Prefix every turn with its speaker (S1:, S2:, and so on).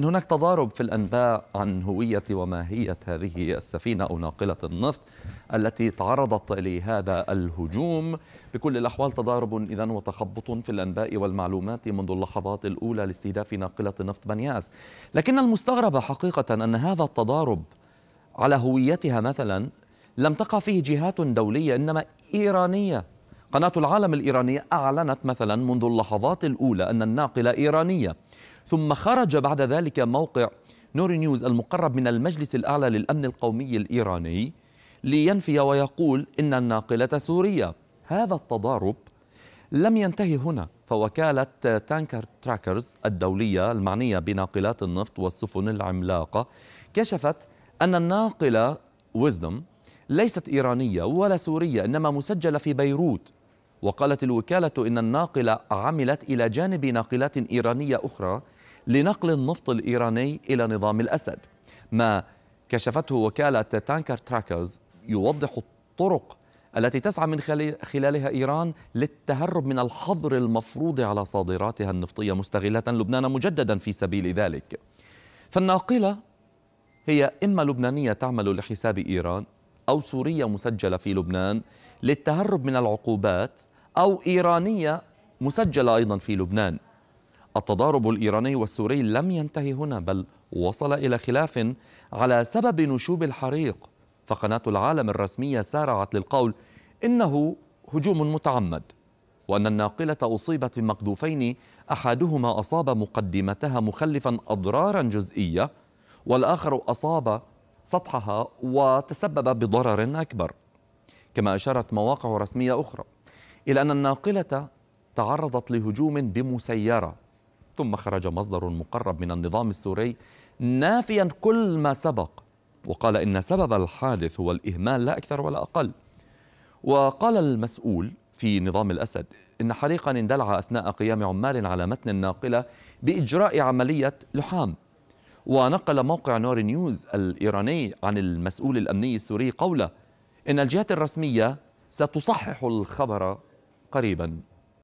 S1: هناك تضارب في الأنباء عن هوية وماهية هذه السفينة أو ناقلة النفط التي تعرضت لهذا الهجوم بكل الأحوال تضارب إذا وتخبط في الأنباء والمعلومات منذ اللحظات الأولى لاستهداف ناقلة نفط بنياس لكن المستغرب حقيقة أن هذا التضارب على هويتها مثلا لم تقع فيه جهات دولية إنما إيرانية قناة العالم الإيرانية أعلنت مثلا منذ اللحظات الأولى أن الناقلة إيرانية ثم خرج بعد ذلك موقع نوري نيوز المقرب من المجلس الأعلى للأمن القومي الإيراني لينفي ويقول إن الناقلة سورية هذا التضارب لم ينتهي هنا فوكالة تانكر تراكرز الدولية المعنية بناقلات النفط والسفن العملاقة كشفت أن الناقلة ويزدم ليست إيرانية ولا سورية إنما مسجلة في بيروت وقالت الوكالة إن الناقلة عملت إلى جانب ناقلات إيرانية أخرى لنقل النفط الإيراني إلى نظام الأسد ما كشفته وكالة تانكر تراكرز يوضح الطرق التي تسعى من خلالها إيران للتهرب من الحظر المفروض على صادراتها النفطية مستغلة لبنان مجددا في سبيل ذلك فالناقلة هي إما لبنانية تعمل لحساب إيران أو سورية مسجلة في لبنان للتهرب من العقوبات أو إيرانية مسجلة أيضا في لبنان التضارب الإيراني والسوري لم ينتهي هنا بل وصل إلى خلاف على سبب نشوب الحريق فقناة العالم الرسمية سارعت للقول إنه هجوم متعمد وأن الناقلة أصيبت بمقذوفين أحدهما أصاب مقدمتها مخلفا أضرارا جزئية والآخر أصاب سطحها وتسبب بضرر أكبر كما أشارت مواقع رسمية أخرى إلى أن الناقلة تعرضت لهجوم بمسيرة ثم خرج مصدر مقرب من النظام السوري نافيا كل ما سبق وقال إن سبب الحادث هو الإهمال لا أكثر ولا أقل وقال المسؤول في نظام الأسد إن حريقا اندلع أثناء قيام عمال على متن الناقلة بإجراء عملية لحام ونقل موقع نور نيوز الإيراني عن المسؤول الأمني السوري قوله إن الجهات الرسمية ستصحح الخبر قريبا